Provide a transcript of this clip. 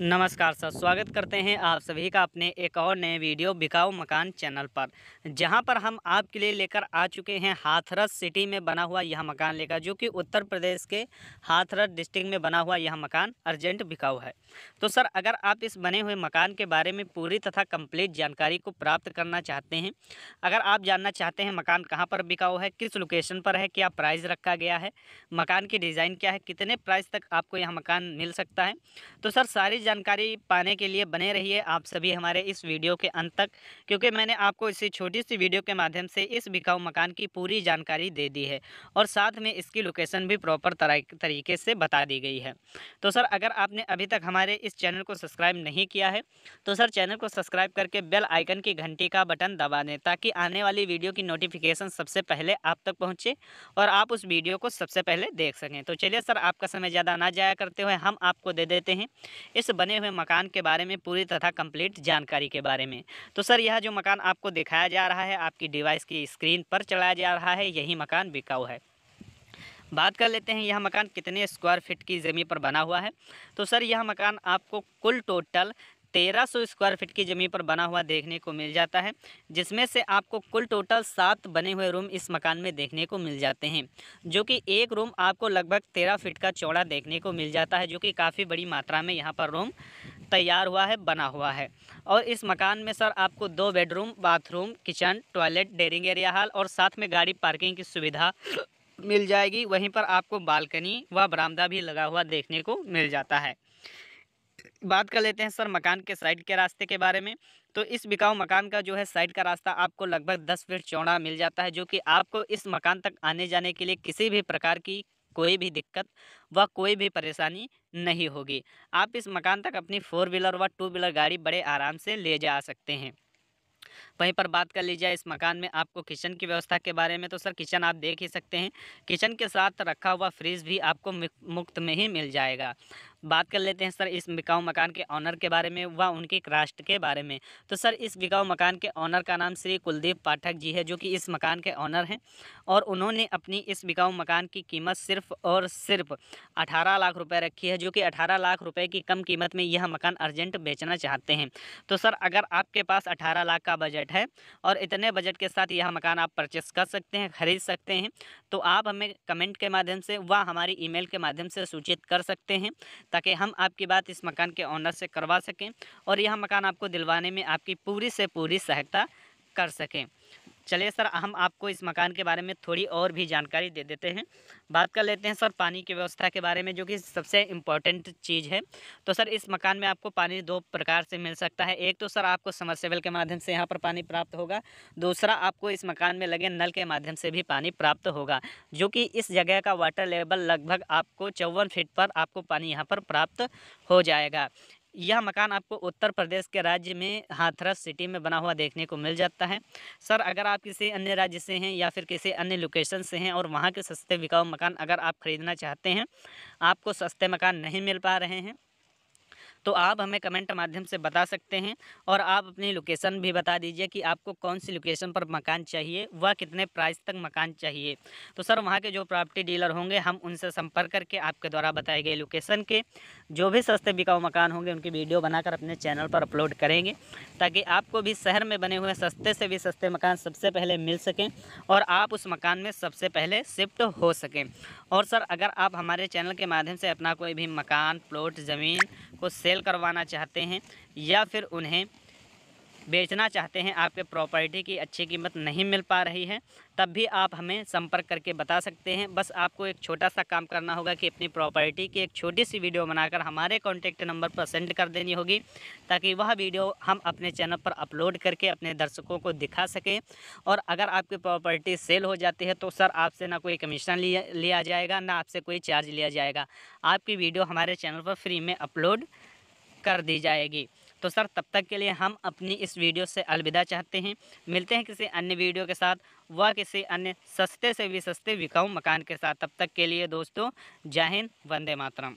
नमस्कार सर स्वागत करते हैं आप सभी का अपने एक और नए वीडियो बिकाऊ मकान चैनल पर जहां पर हम आपके लिए लेकर आ चुके हैं हाथरस सिटी में बना हुआ यह मकान लेकर जो कि उत्तर प्रदेश के हाथरस डिस्ट्रिक्ट में बना हुआ यह मकान अर्जेंट बिकाऊ है तो सर अगर आप इस बने हुए मकान के बारे में पूरी तथा कम्प्लीट जानकारी को प्राप्त करना चाहते हैं अगर आप जानना चाहते हैं मकान कहाँ पर बिकाऊ है किस लोकेशन पर है क्या प्राइस रखा गया है मकान की डिज़ाइन क्या है कितने प्राइस तक आपको यह मकान मिल सकता है तो सर सारी जानकारी पाने के लिए बने रहिए आप सभी हमारे इस वीडियो के अंत तक क्योंकि मैंने आपको इसी छोटी सी वीडियो के माध्यम से इस बिकाऊ मकान की पूरी जानकारी दे दी है और साथ में इसकी लोकेशन भी प्रॉपर तरीके से बता दी गई है तो सर अगर आपने अभी तक हमारे इस चैनल को सब्सक्राइब नहीं किया है तो सर चैनल को सब्सक्राइब करके बेल आइकन की घंटी का बटन दबा दें ताकि आने वाली वीडियो की नोटिफिकेशन सबसे पहले आप तक पहुँचे और आप उस वीडियो को सबसे पहले देख सकें तो चलिए सर आपका समय ज़्यादा ना जाया करते हुए हम आपको दे देते हैं इस बने हुए मकान के बारे में पूरी तथा कंप्लीट जानकारी के बारे में तो सर यह जो मकान आपको दिखाया जा रहा है आपकी डिवाइस की स्क्रीन पर चलाया जा रहा है यही मकान बिकाऊ है बात कर लेते हैं यह मकान कितने स्क्वायर फीट की ज़मीन पर बना हुआ है तो सर यह मकान आपको कुल टोटल तेरह सौ स्क्वायर फीट की ज़मीन पर बना हुआ देखने को मिल जाता है जिसमें से आपको कुल टोटल सात बने हुए रूम इस मकान में देखने को मिल जाते हैं जो कि एक रूम आपको लगभग तेरह फीट का चौड़ा देखने को मिल जाता है जो कि काफ़ी बड़ी मात्रा में यहाँ पर रूम तैयार हुआ है बना हुआ है और इस मकान में सर आपको दो bedroom bathroom kitchen toilet dining area hall और साथ में गाड़ी पार्किंग की सुविधा मिल जाएगी वहीं पर आपको बालकनी व बरामदा भी लगा हुआ देखने को मिल जाता है बात कर लेते हैं सर मकान के साइड के रास्ते के बारे में तो इस बिकाऊ मकान का जो है साइड का रास्ता आपको लगभग दस फीट चौड़ा मिल जाता है जो कि आपको इस मकान तक आने जाने के लिए किसी भी प्रकार की कोई भी दिक्कत व कोई भी परेशानी नहीं होगी आप इस मकान तक अपनी फोर व्हीलर व टू व्हीलर गाड़ी बड़े आराम से ले जा सकते हैं वहीं पर बात कर लीजिए इस मकान में आपको किचन की व्यवस्था के बारे में तो सर किचन आप देख ही सकते हैं किचन के साथ रखा हुआ फ्रिज भी आपको मुफ्त में ही मिल जाएगा बात कर लेते हैं सर इस बिकाऊ मकान के ऑनर के बारे में व उनके क्रास्ट के बारे में तो सर इस बिकाऊ मकान के ऑनर का नाम श्री कुलदीप पाठक जी है जो कि इस मकान के ऑनर हैं और उन्होंने अपनी इस बिकाऊ मकान की कीमत सिर्फ और सिर्फ अठारह लाख रुपये रखी है जो कि अठारह लाख रुपये की कम कीमत में यह मकान अर्जेंट बेचना चाहते हैं तो सर अगर आपके पास अठारह लाख का बजट है और इतने बजट के साथ यह मकान आप परचेस कर सकते हैं ख़रीद सकते हैं तो आप हमें कमेंट के माध्यम से व हमारी ईमेल के माध्यम से सूचित कर सकते हैं ताकि हम आपकी बात इस मकान के ऑनर से करवा सकें और यह मकान आपको दिलवाने में आपकी पूरी से पूरी सहायता कर सकें चलिए सर हम आपको इस मकान के बारे में थोड़ी और भी जानकारी दे देते हैं बात कर लेते हैं सर पानी की व्यवस्था के बारे में जो कि सबसे इम्पॉर्टेंट चीज़ है तो सर इस मकान में आपको पानी दो प्रकार से मिल सकता है एक तो सर आपको समरसेबल के माध्यम से यहाँ पर पानी प्राप्त होगा दूसरा आपको इस मकान में लगे नल के माध्यम से भी पानी प्राप्त होगा जो कि इस जगह का वाटर लेवल लगभग आपको चौवन फीट पर आपको पानी यहाँ पर प्राप्त हो जाएगा यह मकान आपको उत्तर प्रदेश के राज्य में हाथरस सिटी में बना हुआ देखने को मिल जाता है सर अगर आप किसी अन्य राज्य से हैं या फिर किसी अन्य लोकेशन से हैं और वहाँ के सस्ते बिकाऊ मकान अगर आप ख़रीदना चाहते हैं आपको सस्ते मकान नहीं मिल पा रहे हैं तो आप हमें कमेंट माध्यम से बता सकते हैं और आप अपनी लोकेशन भी बता दीजिए कि आपको कौन सी लोकेशन पर मकान चाहिए वह कितने प्राइस तक मकान चाहिए तो सर वहाँ के जो प्रॉपर्टी डीलर होंगे हम उनसे संपर्क करके आपके द्वारा बताए गए लोकेशन के जो भी सस्ते बिकाऊ मकान होंगे उनकी वीडियो बनाकर अपने चैनल पर अपलोड करेंगे ताकि आपको भी शहर में बने हुए सस्ते से भी सस्ते मकान सबसे पहले मिल सकें और आप उस मकान में सबसे पहले शिफ्ट हो सकें और सर अगर आप हमारे चैनल के माध्यम से अपना कोई भी मकान प्लॉट ज़मीन को सेल सेल करवाना चाहते हैं या फिर उन्हें बेचना चाहते हैं आपके प्रॉपर्टी की अच्छी कीमत नहीं मिल पा रही है तब भी आप हमें संपर्क करके बता सकते हैं बस आपको एक छोटा सा काम करना होगा कि अपनी प्रॉपर्टी की एक छोटी सी वीडियो बनाकर हमारे कॉन्टेक्ट नंबर पर सेंड कर देनी होगी ताकि वह वीडियो हम अपने चैनल पर अपलोड करके अपने दर्शकों को दिखा सकें और अगर आपकी प्रॉपर्टी सेल हो जाती है तो सर आपसे ना कोई कमीशन लिया लिया जाएगा ना आपसे कोई चार्ज लिया जाएगा आपकी वीडियो हमारे चैनल पर फ्री में अपलोड कर दी जाएगी तो सर तब तक के लिए हम अपनी इस वीडियो से अलविदा चाहते हैं मिलते हैं किसी अन्य वीडियो के साथ व किसी अन्य सस्ते से भी सस्ते बिकाऊ मकान के साथ तब तक के लिए दोस्तों जय हिंद वंदे मातरम